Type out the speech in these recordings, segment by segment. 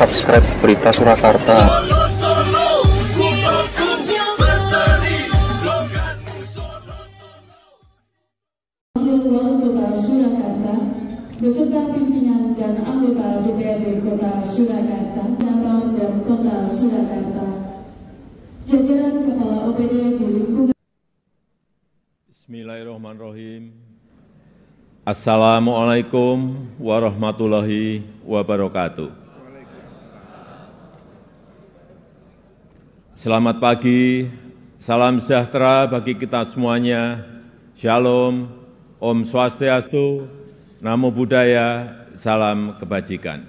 subscribe Berita Surakarta. Surakarta beserta pimpinan dan anggota DPRD Kota Surakarta, Natal dan Kota Surakarta, jajaran kepala OPD di lingkungan. Bismillahirrahmanirrahim. Assalamualaikum warahmatullahi wabarakatuh. Selamat pagi, salam sejahtera bagi kita semuanya. Shalom, Om Swastiastu, Namo Buddhaya, salam kebajikan.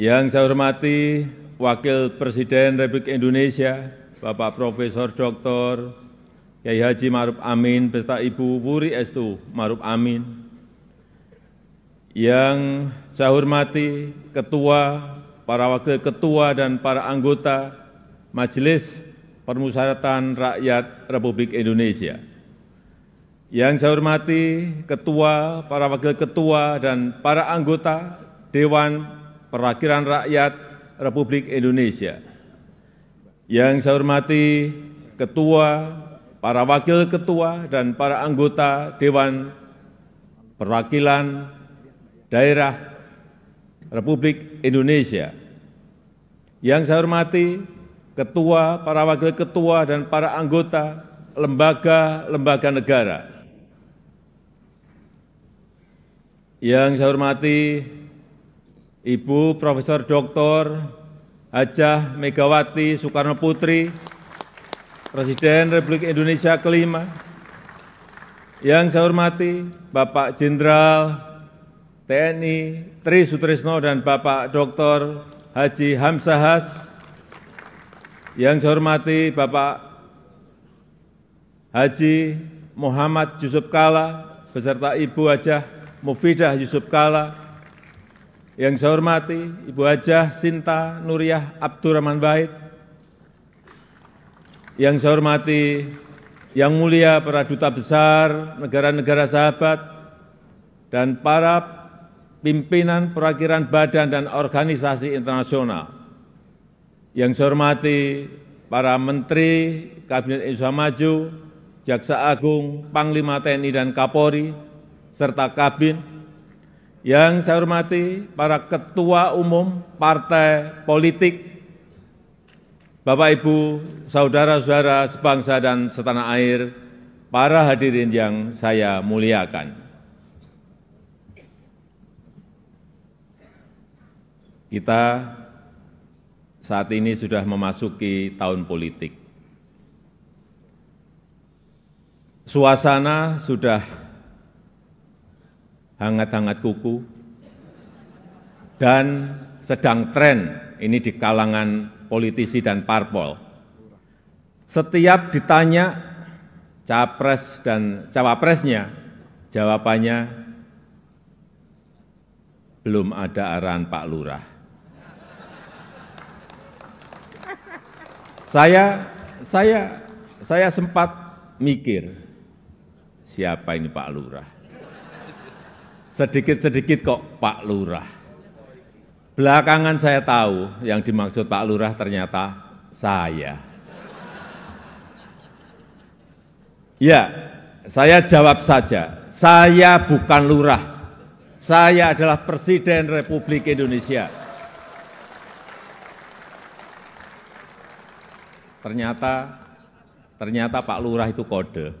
Yang saya hormati Wakil Presiden Republik Indonesia, Bapak Profesor Dr. Kiai Haji Maruf Amin beserta Ibu Wuri Estu Maruf Amin. Yang saya hormati Ketua para wakil ketua dan para anggota Majelis Permusyawaratan Rakyat Republik Indonesia. Yang saya hormati ketua, para wakil ketua, dan para anggota Dewan Perwakilan Rakyat Republik Indonesia. Yang saya hormati ketua, para wakil ketua, dan para anggota Dewan Perwakilan Daerah Republik Indonesia. Yang saya hormati Ketua, para Wakil Ketua, dan para anggota lembaga-lembaga negara. Yang saya hormati Ibu Profesor Dr. Hajah Megawati Soekarno Putri, Presiden Republik Indonesia kelima. Yang saya hormati Bapak Jenderal TNI Tri Sutrisno dan Bapak Dr. Haji Hamsahas, yang saya hormati Bapak Haji Muhammad Yusuf Kala, beserta Ibu Hajah Mufidah Yusuf Kala, yang saya hormati Ibu Hajah Sinta Nuriyah Abdurrahman Bait, yang saya hormati Yang Mulia para Duta Besar negara-negara sahabat dan para pimpinan perwakilan badan dan organisasi internasional, yang saya hormati para Menteri Kabinet Indonesia Maju, Jaksa Agung, Panglima TNI dan Kapolri, serta Kabin, yang saya hormati para Ketua Umum Partai Politik, Bapak Ibu, Saudara-saudara sebangsa dan setanah air, para hadirin yang saya muliakan. Kita saat ini sudah memasuki tahun politik. Suasana sudah hangat-hangat kuku dan sedang tren ini di kalangan politisi dan parpol. Setiap ditanya capres dan cawapresnya, jawabannya belum ada arahan Pak Lurah. Saya saya saya sempat mikir siapa ini Pak Lurah. Sedikit-sedikit kok Pak Lurah. Belakangan saya tahu yang dimaksud Pak Lurah ternyata saya. Ya, saya jawab saja. Saya bukan lurah. Saya adalah Presiden Republik Indonesia. ternyata ternyata Pak Lurah itu kode.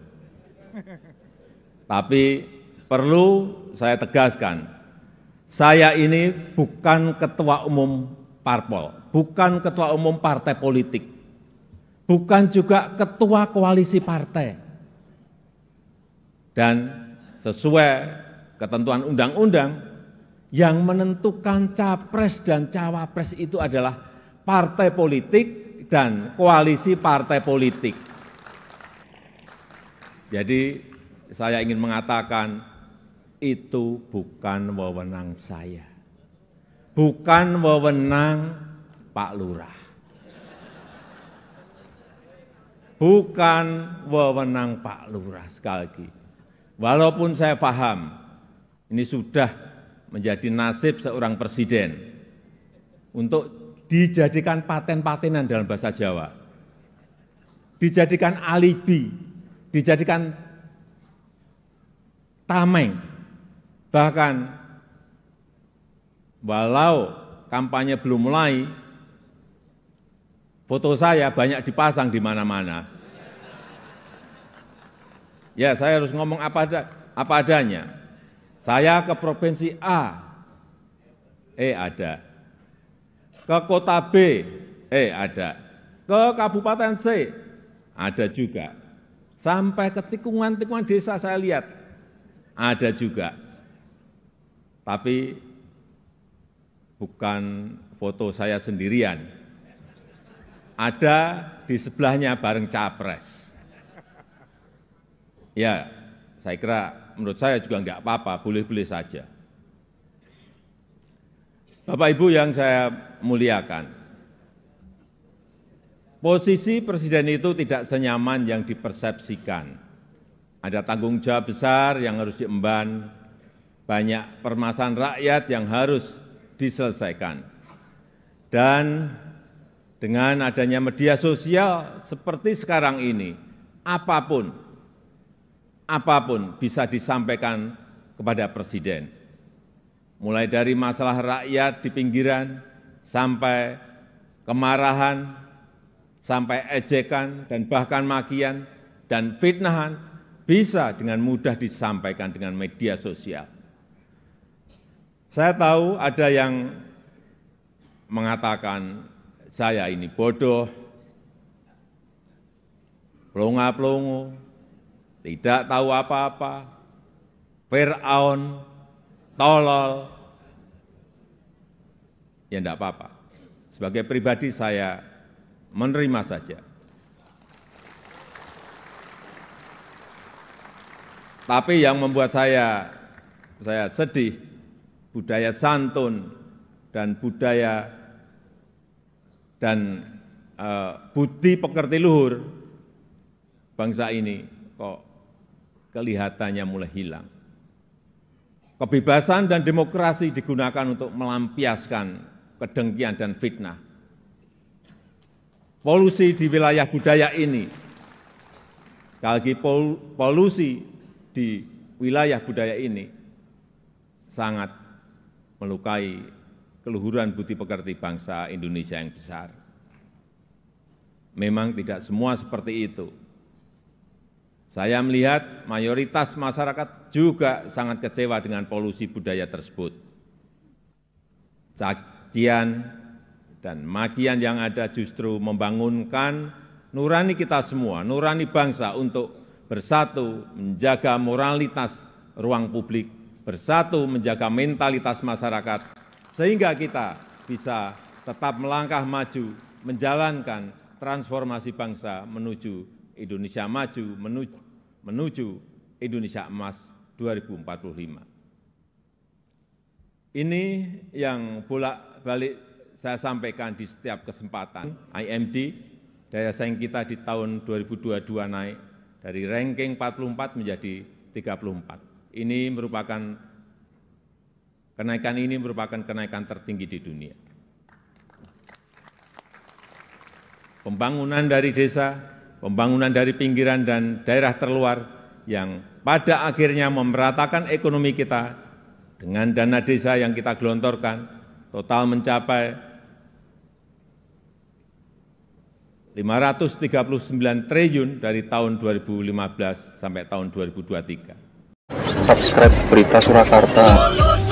Tapi perlu saya tegaskan, saya ini bukan ketua umum parpol, bukan ketua umum partai politik, bukan juga ketua koalisi partai. Dan sesuai ketentuan undang-undang, yang menentukan capres dan cawapres itu adalah partai politik dan koalisi partai politik. Jadi saya ingin mengatakan itu bukan wewenang saya. Bukan wewenang Pak Lurah. Bukan wewenang Pak Lurah sekali lagi. Walaupun saya paham ini sudah menjadi nasib seorang presiden untuk dijadikan paten-patenan dalam bahasa Jawa, dijadikan alibi, dijadikan tameng, bahkan walau kampanye belum mulai, foto saya banyak dipasang di mana-mana. Ya, saya harus ngomong apa, ada, apa adanya. Saya ke provinsi A, eh ada, ke kota B, eh ada, ke kabupaten C, ada juga. Sampai ke tikungan-tikungan desa saya lihat, ada juga. Tapi bukan foto saya sendirian. Ada di sebelahnya bareng capres. Ya, saya kira menurut saya juga enggak apa-apa, boleh-boleh saja. Bapak Ibu yang saya muliakan, posisi presiden itu tidak senyaman yang dipersepsikan. Ada tanggung jawab besar yang harus diemban, banyak permasalahan rakyat yang harus diselesaikan. Dan dengan adanya media sosial seperti sekarang ini, apapun, apapun bisa disampaikan kepada presiden mulai dari masalah rakyat di pinggiran sampai kemarahan, sampai ejekan dan bahkan makian dan fitnahan bisa dengan mudah disampaikan dengan media sosial. Saya tahu ada yang mengatakan saya ini bodoh, pelongo-pelongo, tidak tahu apa-apa, Fir'aun, tolol, ya enggak apa-apa. Sebagai pribadi saya menerima saja. Tapi yang membuat saya saya sedih, budaya santun dan budaya dan e, budi pekerti luhur bangsa ini kok kelihatannya mulai hilang. Kebebasan dan demokrasi digunakan untuk melampiaskan kedengkian dan fitnah. Polusi di wilayah budaya ini, sekali lagi pol, polusi di wilayah budaya ini sangat melukai keluhuran budi pekerti bangsa Indonesia yang besar. Memang tidak semua seperti itu, saya melihat mayoritas masyarakat juga sangat kecewa dengan polusi budaya tersebut. Cacian dan makian yang ada justru membangunkan nurani kita semua, nurani bangsa untuk bersatu menjaga moralitas ruang publik, bersatu menjaga mentalitas masyarakat, sehingga kita bisa tetap melangkah maju, menjalankan transformasi bangsa menuju Indonesia maju, menuju menuju Indonesia Emas 2045. Ini yang bolak-balik saya sampaikan di setiap kesempatan. IMD, daya saing kita di tahun 2022 naik dari ranking 44 menjadi 34. Ini merupakan kenaikan ini merupakan kenaikan tertinggi di dunia. Pembangunan dari desa pembangunan dari pinggiran dan daerah terluar yang pada akhirnya memeratakan ekonomi kita dengan dana desa yang kita gelontorkan, total mencapai 539 triliun dari tahun 2015 sampai tahun 2023. Subscribe Berita Surakarta.